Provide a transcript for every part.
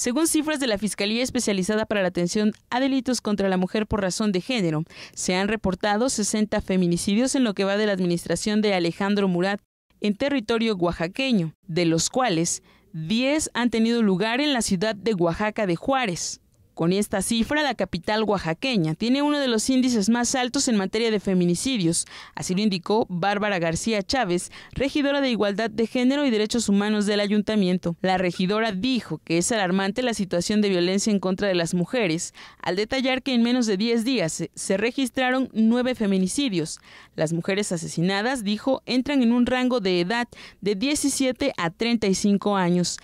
Según cifras de la Fiscalía Especializada para la Atención a Delitos contra la Mujer por Razón de Género, se han reportado 60 feminicidios en lo que va de la administración de Alejandro Murat en territorio oaxaqueño, de los cuales 10 han tenido lugar en la ciudad de Oaxaca de Juárez. Con esta cifra, la capital oaxaqueña tiene uno de los índices más altos en materia de feminicidios, así lo indicó Bárbara García Chávez, regidora de Igualdad de Género y Derechos Humanos del Ayuntamiento. La regidora dijo que es alarmante la situación de violencia en contra de las mujeres, al detallar que en menos de 10 días se registraron nueve feminicidios. Las mujeres asesinadas, dijo, entran en un rango de edad de 17 a 35 años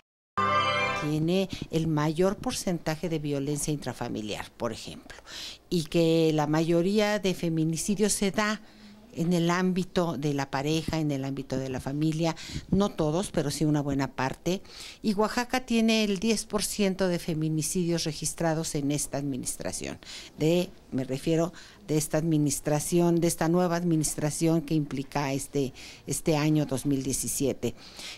tiene el mayor porcentaje de violencia intrafamiliar, por ejemplo, y que la mayoría de feminicidios se da en el ámbito de la pareja, en el ámbito de la familia, no todos, pero sí una buena parte. Y Oaxaca tiene el 10% de feminicidios registrados en esta administración. De, me refiero de esta administración, de esta nueva administración que implica este, este año 2017.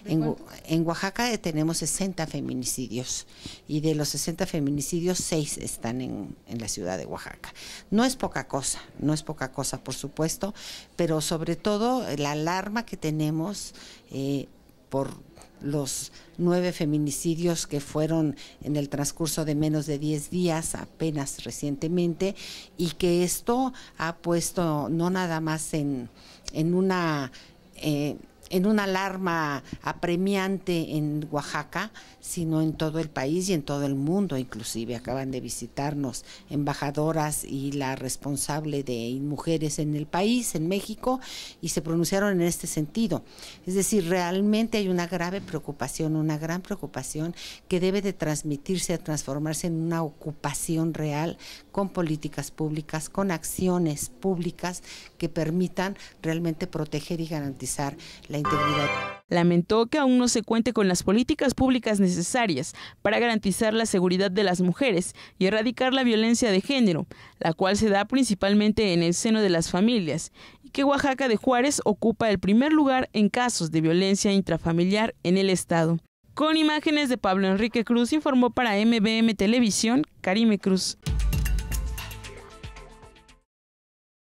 En, en, Oaxaca tenemos 60 feminicidios y de los 60 feminicidios, seis están en, en la ciudad de Oaxaca. No es poca cosa, no es poca cosa, por supuesto, pero sobre todo eh, la alarma que tenemos eh, por los nueve feminicidios que fueron en el transcurso de menos de 10 días apenas recientemente y que esto ha puesto no nada más en, en una... Eh, en una alarma apremiante en Oaxaca, sino en todo el país y en todo el mundo inclusive. Acaban de visitarnos embajadoras y la responsable de mujeres en el país, en México, y se pronunciaron en este sentido. Es decir, realmente hay una grave preocupación, una gran preocupación que debe de transmitirse, a transformarse en una ocupación real con políticas públicas, con acciones públicas que permitan realmente proteger y garantizar la integridad. Lamentó que aún no se cuente con las políticas públicas necesarias para garantizar la seguridad de las mujeres y erradicar la violencia de género, la cual se da principalmente en el seno de las familias, y que Oaxaca de Juárez ocupa el primer lugar en casos de violencia intrafamiliar en el estado. Con imágenes de Pablo Enrique Cruz informó para MBM Televisión Karime Cruz.